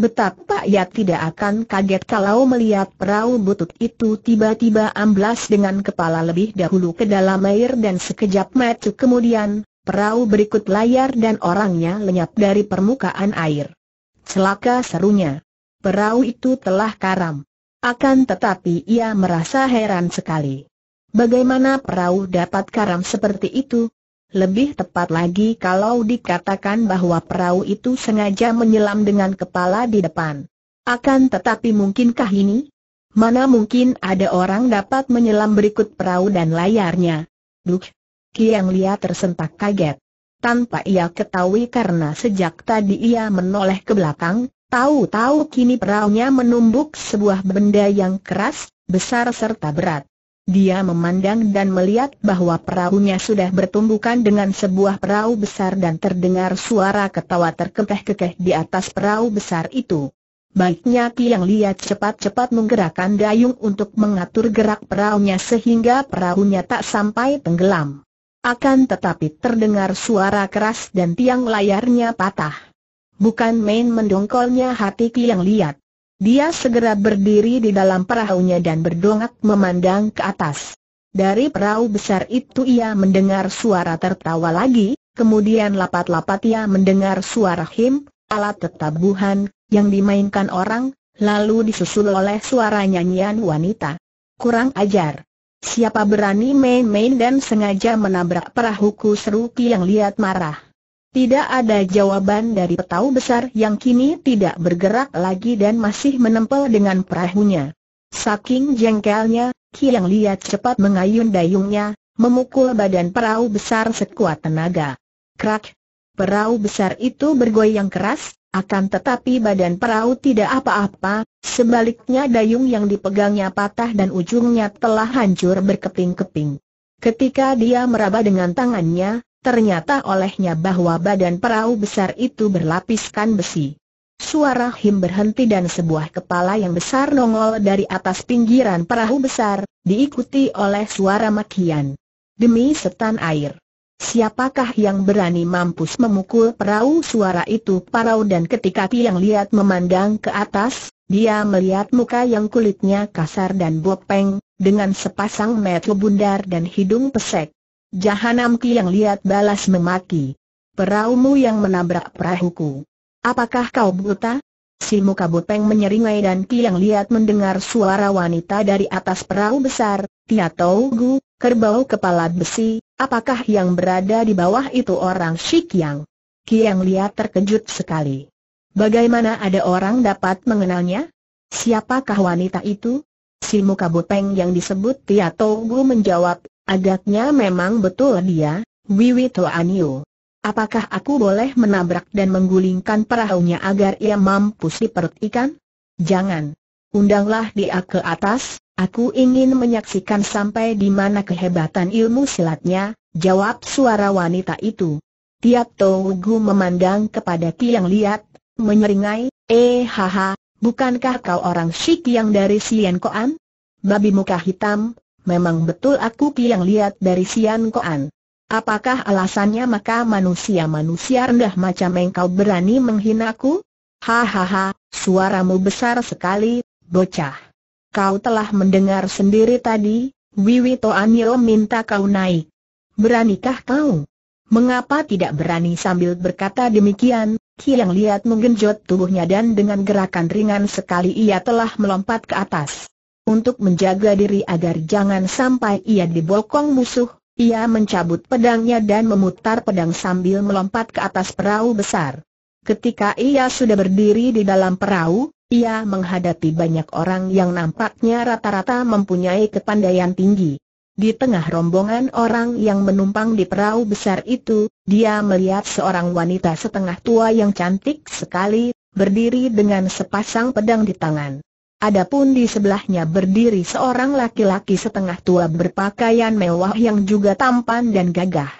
Betapa ia tidak akan kaget kalau melihat perahu butut itu tiba-tiba amblas dengan kepala lebih dahulu ke dalam air dan sekejap mati kemudian, perahu berikut layar dan orangnya lenyap dari permukaan air. Celaka serunya. Perahu itu telah karam. Akan tetapi ia merasa heran sekali. Bagaimana perahu dapat karam seperti itu? Lebih tepat lagi kalau dikatakan bahwa perahu itu sengaja menyelam dengan kepala di depan. Akan tetapi mungkinkah ini? Mana mungkin ada orang dapat menyelam berikut perahu dan layarnya? Duh! Kiang Lia tersentak kaget. Tanpa ia ketahui karena sejak tadi ia menoleh ke belakang, tahu-tahu kini perahunya menumbuk sebuah benda yang keras, besar serta berat. Dia memandang dan melihat bahwa perahunya sudah bertumbukan dengan sebuah perahu besar dan terdengar suara ketawa terkekeh-kekeh di atas perahu besar itu. Baiknya Tiang Liat cepat-cepat menggerakkan dayung untuk mengatur gerak perahunya sehingga perahunya tak sampai tenggelam. Akan tetapi terdengar suara keras dan tiang layarnya patah. Bukan main mendongkolnya hati Tiang Liat. Dia segera berdiri di dalam perahunya dan berdongak memandang ke atas. Dari perahu besar itu ia mendengar suara tertawa lagi, kemudian lapat-lapat ia mendengar suara him, alat tetabuhan, yang dimainkan orang, lalu disusul oleh suara nyanyian wanita. Kurang ajar. Siapa berani main-main dan sengaja menabrak perahuku seru yang lihat marah. Tidak ada jawaban dari petau besar yang kini tidak bergerak lagi dan masih menempel dengan perahunya. Saking jengkelnya, Kiang Liat cepat mengayun dayungnya, memukul badan perahu besar sekuat tenaga. Krak! Perahu besar itu bergoyang keras, akan tetapi badan perahu tidak apa-apa, sebaliknya dayung yang dipegangnya patah dan ujungnya telah hancur berkeping-keping. Ketika dia meraba dengan tangannya, ternyata olehnya bahwa badan perahu besar itu berlapiskan besi. Suara him berhenti dan sebuah kepala yang besar nongol dari atas pinggiran perahu besar, diikuti oleh suara makian. Demi setan air. Siapakah yang berani mampus memukul perahu suara itu parau dan ketika Piang lihat memandang ke atas, dia melihat muka yang kulitnya kasar dan bopeng, dengan sepasang mata bundar dan hidung pesek. Jahanam Ki yang lihat balas memaki. Peraumu yang menabrak perahuku. Apakah kau buta? Si muka bopeng menyeringai dan Ki yang lihat mendengar suara wanita dari atas perahu besar, Tia Gu, kerbau kepala besi, apakah yang berada di bawah itu orang Shik Yang? Ki yang lihat terkejut sekali. Bagaimana ada orang dapat mengenalnya? Siapakah wanita itu? Si muka bopeng yang disebut Tia Gu menjawab, Agaknya memang betul dia, Wiwi Toanio. Apakah aku boleh menabrak dan menggulingkan perahunya agar ia mampu di perut ikan? Jangan. Undanglah dia ke atas, aku ingin menyaksikan sampai di mana kehebatan ilmu silatnya, jawab suara wanita itu. Tiap Togu memandang kepada Tiang Liat, menyeringai, eh haha, bukankah kau orang Shik yang dari Sien Koan? Babi muka hitam, memang betul aku yang lihat dari Sian Koan. Apakah alasannya maka manusia-manusia rendah macam engkau berani menghinaku? Hahaha, suaramu besar sekali, bocah. Kau telah mendengar sendiri tadi, Wiwi Toanyo minta kau naik. Beranikah kau? Mengapa tidak berani sambil berkata demikian, Yang lihat menggenjot tubuhnya dan dengan gerakan ringan sekali ia telah melompat ke atas. Untuk menjaga diri agar jangan sampai ia dibokong musuh, ia mencabut pedangnya dan memutar pedang sambil melompat ke atas perahu besar. Ketika ia sudah berdiri di dalam perahu, ia menghadapi banyak orang yang nampaknya rata-rata mempunyai kepandaian tinggi. Di tengah rombongan orang yang menumpang di perahu besar itu, dia melihat seorang wanita setengah tua yang cantik sekali, berdiri dengan sepasang pedang di tangan. Adapun di sebelahnya berdiri seorang laki-laki setengah tua berpakaian mewah yang juga tampan dan gagah.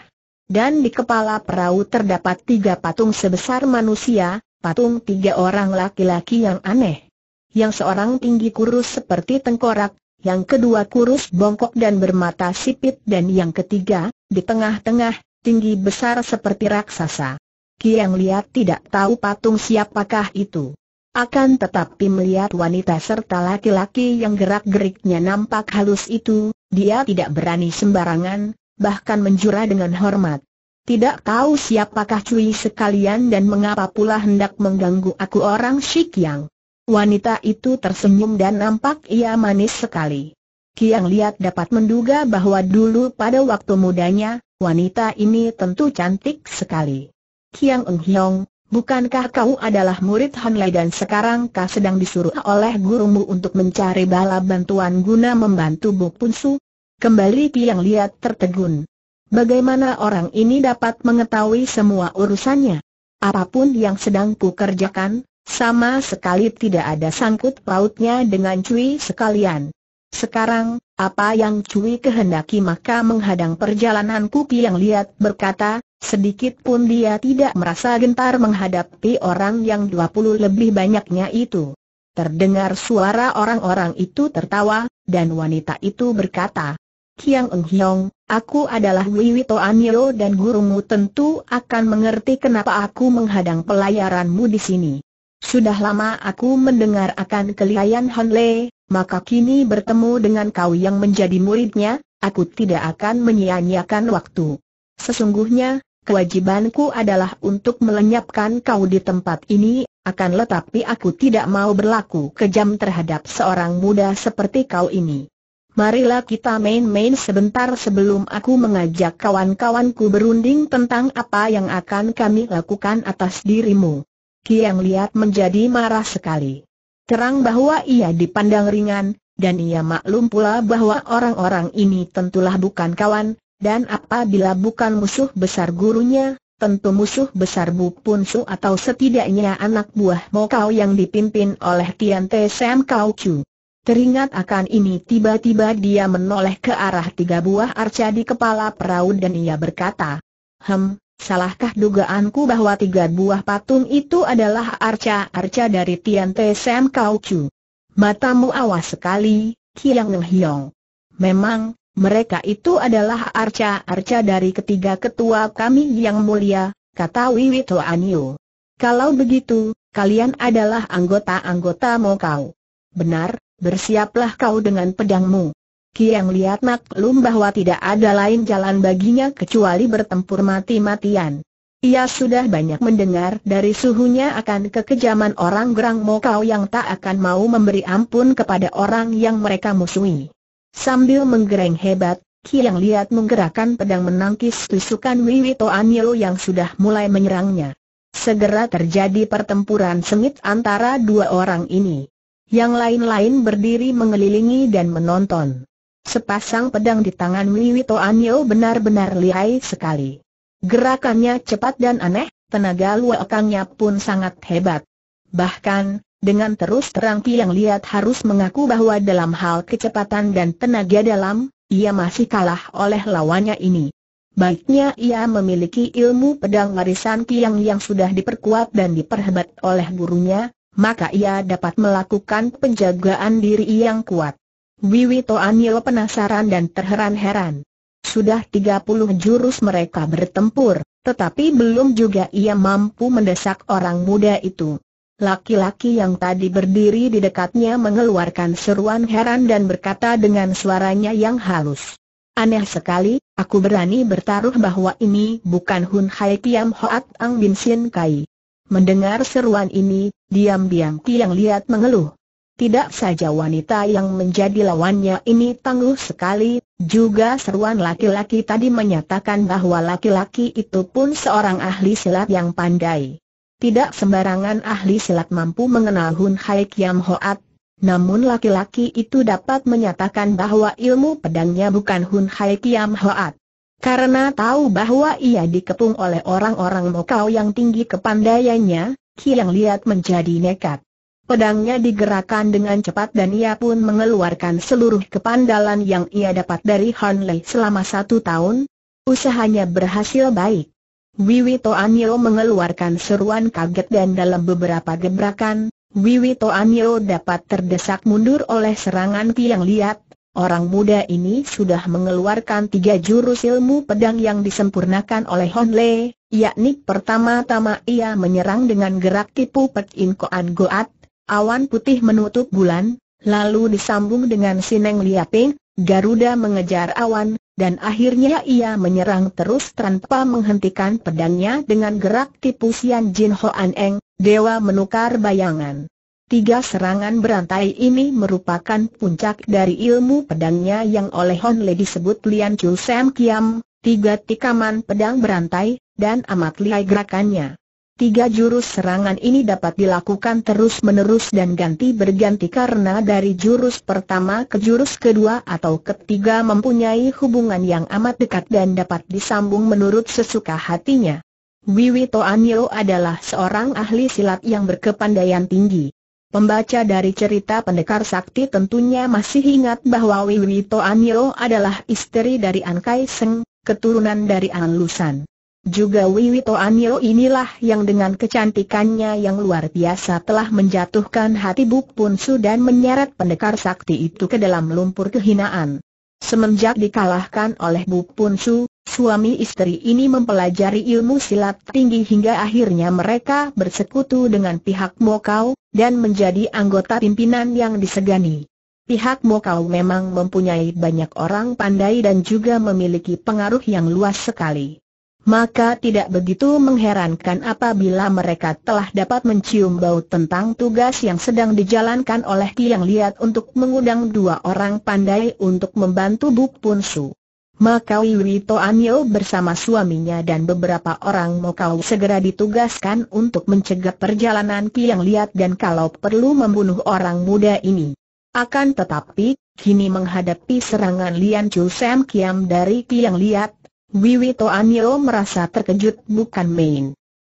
Dan di kepala perahu terdapat tiga patung sebesar manusia, patung tiga orang laki-laki yang aneh. Yang seorang tinggi kurus seperti tengkorak, yang kedua kurus bongkok dan bermata sipit dan yang ketiga, di tengah-tengah, tinggi besar seperti raksasa. Kiang lihat tidak tahu patung siapakah itu. Akan tetapi melihat wanita serta laki-laki yang gerak-geriknya nampak halus itu, dia tidak berani sembarangan, bahkan menjura dengan hormat. Tidak tahu siapakah cuy sekalian dan mengapa pula hendak mengganggu aku orang yang. Wanita itu tersenyum dan nampak ia manis sekali. Kiang lihat dapat menduga bahwa dulu pada waktu mudanya, wanita ini tentu cantik sekali. Kiang Eng Hiong, Bukankah kau adalah murid Lei dan sekarang kau sedang disuruh oleh gurumu untuk mencari bala bantuan guna membantu Buk Punsu? Kembali Piang Liat tertegun. Bagaimana orang ini dapat mengetahui semua urusannya? Apapun yang sedang kerjakan, sama sekali tidak ada sangkut pautnya dengan Cui sekalian. Sekarang, apa yang Cui kehendaki maka menghadang perjalananku Piang Liat berkata, Sedikit pun dia tidak merasa gentar menghadapi orang yang 20 lebih banyaknya itu. Terdengar suara orang-orang itu tertawa, dan wanita itu berkata, Kiang Eng Hiong, aku adalah Wiwi Toanio dan gurumu tentu akan mengerti kenapa aku menghadang pelayaranmu di sini. Sudah lama aku mendengar akan kelihayan Han Le, maka kini bertemu dengan kau yang menjadi muridnya, aku tidak akan menyia-nyiakan waktu. Sesungguhnya, kewajibanku adalah untuk melenyapkan kau di tempat ini, akan tetapi aku tidak mau berlaku kejam terhadap seorang muda seperti kau ini. Marilah kita main-main sebentar sebelum aku mengajak kawan-kawanku berunding tentang apa yang akan kami lakukan atas dirimu. Kiang Liat menjadi marah sekali. Terang bahwa ia dipandang ringan, dan ia maklum pula bahwa orang-orang ini tentulah bukan kawan, dan apabila bukan musuh besar gurunya, tentu musuh besar Bu Pun Su atau setidaknya anak buah Mo yang dipimpin oleh Tian Te Sam Kau Chu. Teringat akan ini tiba-tiba dia menoleh ke arah tiga buah arca di kepala perahu dan ia berkata, Hem, salahkah dugaanku bahwa tiga buah patung itu adalah arca-arca dari Tian Te Sam Kau Chu? Matamu awas sekali, Kiang Hiong. Memang, mereka itu adalah arca-arca dari ketiga ketua kami yang mulia, kata Wiwito Anio. Kalau begitu, kalian adalah anggota-anggota Mokau. Benar, bersiaplah kau dengan pedangmu. Kiang lihat maklum bahwa tidak ada lain jalan baginya kecuali bertempur mati-matian. Ia sudah banyak mendengar dari suhunya akan kekejaman orang Gerang Mokau yang tak akan mau memberi ampun kepada orang yang mereka musuhi. Sambil menggereng hebat, Kiang Liat menggerakkan pedang menangkis tusukan Wiwito Anilo yang sudah mulai menyerangnya. Segera terjadi pertempuran sengit antara dua orang ini. Yang lain-lain berdiri mengelilingi dan menonton. Sepasang pedang di tangan Wiwito Anio benar-benar lihai sekali. Gerakannya cepat dan aneh, tenaga luakangnya pun sangat hebat. Bahkan, dengan terus terang Piang lihat harus mengaku bahwa dalam hal kecepatan dan tenaga dalam, ia masih kalah oleh lawannya ini. Baiknya ia memiliki ilmu pedang warisan Piang yang sudah diperkuat dan diperhebat oleh gurunya, maka ia dapat melakukan penjagaan diri yang kuat. Wiwito Anil penasaran dan terheran-heran. Sudah 30 jurus mereka bertempur, tetapi belum juga ia mampu mendesak orang muda itu. Laki-laki yang tadi berdiri di dekatnya mengeluarkan seruan heran dan berkata dengan suaranya yang halus. Aneh sekali, aku berani bertaruh bahwa ini bukan Hun Hai Piam Hoat Ang Bin Sin Kai. Mendengar seruan ini, diam-diam Tiang Liat mengeluh. Tidak saja wanita yang menjadi lawannya ini tangguh sekali, juga seruan laki-laki tadi menyatakan bahwa laki-laki itu pun seorang ahli silat yang pandai. Tidak sembarangan ahli silat mampu mengenal Hun Hai Kiam Hoat, namun laki-laki itu dapat menyatakan bahwa ilmu pedangnya bukan Hun Hai Kiam Hoat. Karena tahu bahwa ia dikepung oleh orang-orang Mokau yang tinggi kepandaiannya, Kiang Liat menjadi nekat. Pedangnya digerakkan dengan cepat dan ia pun mengeluarkan seluruh kepandalan yang ia dapat dari Hanley selama satu tahun. Usahanya berhasil baik. Wiwito Anio mengeluarkan seruan kaget dan dalam beberapa gebrakan, Wiwito Anio dapat terdesak mundur oleh serangan Tiang Liat. Orang muda ini sudah mengeluarkan tiga jurus ilmu pedang yang disempurnakan oleh Hon Le, yakni pertama-tama ia menyerang dengan gerak tipu Pek In Koan Goat, awan putih menutup bulan, lalu disambung dengan Sineng Liaping, Garuda mengejar awan, dan akhirnya ia menyerang terus tanpa menghentikan pedangnya dengan gerak tipu Sian Jin Hoan Eng, dewa menukar bayangan. Tiga serangan berantai ini merupakan puncak dari ilmu pedangnya yang oleh Hon Le disebut Lian Chul Sam Kiam, tiga tikaman pedang berantai, dan amat lihai gerakannya. Tiga jurus serangan ini dapat dilakukan terus-menerus dan ganti-berganti karena dari jurus pertama ke jurus kedua atau ketiga mempunyai hubungan yang amat dekat dan dapat disambung menurut sesuka hatinya. Wiwi Toanyo adalah seorang ahli silat yang berkepandaian tinggi. Pembaca dari cerita pendekar sakti tentunya masih ingat bahwa Wiwi Toanyo adalah istri dari Ankai Seng, keturunan dari Anlusan. Juga Wiwito Anio inilah yang dengan kecantikannya yang luar biasa telah menjatuhkan hati Buk Pun dan menyeret pendekar sakti itu ke dalam lumpur kehinaan. Semenjak dikalahkan oleh Buk Pun suami istri ini mempelajari ilmu silat tinggi hingga akhirnya mereka bersekutu dengan pihak Mokau, dan menjadi anggota pimpinan yang disegani. Pihak Mokau memang mempunyai banyak orang pandai dan juga memiliki pengaruh yang luas sekali maka tidak begitu mengherankan apabila mereka telah dapat mencium bau tentang tugas yang sedang dijalankan oleh Tiang Liat untuk mengundang dua orang pandai untuk membantu Buk Pun Su. Maka Wiwi Toanyo bersama suaminya dan beberapa orang Mokau segera ditugaskan untuk mencegah perjalanan Tiang Liat dan kalau perlu membunuh orang muda ini. Akan tetapi, kini menghadapi serangan Lian Chu Sam Kiam dari Tiang Liat, Wiwito Anio merasa terkejut bukan main.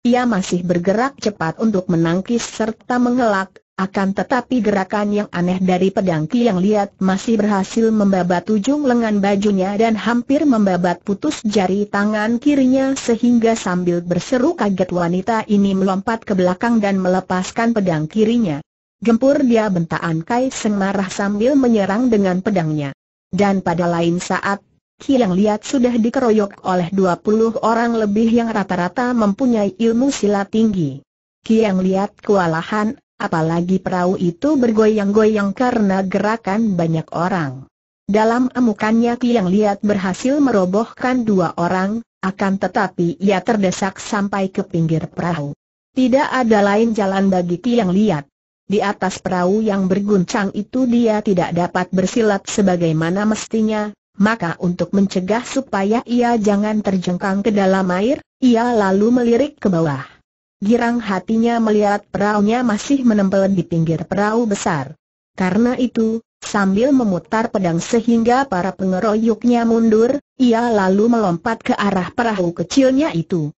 Ia masih bergerak cepat untuk menangkis serta mengelak, akan tetapi gerakan yang aneh dari pedang yang lihat masih berhasil membabat ujung lengan bajunya dan hampir membabat putus jari tangan kirinya sehingga sambil berseru kaget wanita ini melompat ke belakang dan melepaskan pedang kirinya. Gempur dia bentakan Kai Seng marah sambil menyerang dengan pedangnya. Dan pada lain saat Kiang Liat sudah dikeroyok oleh 20 orang lebih yang rata-rata mempunyai ilmu silat tinggi. Kiang Liat kewalahan, apalagi perahu itu bergoyang-goyang karena gerakan banyak orang. Dalam amukannya Kiang Liat berhasil merobohkan dua orang, akan tetapi ia terdesak sampai ke pinggir perahu. Tidak ada lain jalan bagi Kiang Liat. Di atas perahu yang berguncang itu dia tidak dapat bersilat sebagaimana mestinya, maka untuk mencegah supaya ia jangan terjengkang ke dalam air, ia lalu melirik ke bawah. Girang hatinya melihat peraunya masih menempel di pinggir perahu besar. Karena itu, sambil memutar pedang sehingga para pengeroyoknya mundur, ia lalu melompat ke arah perahu kecilnya itu.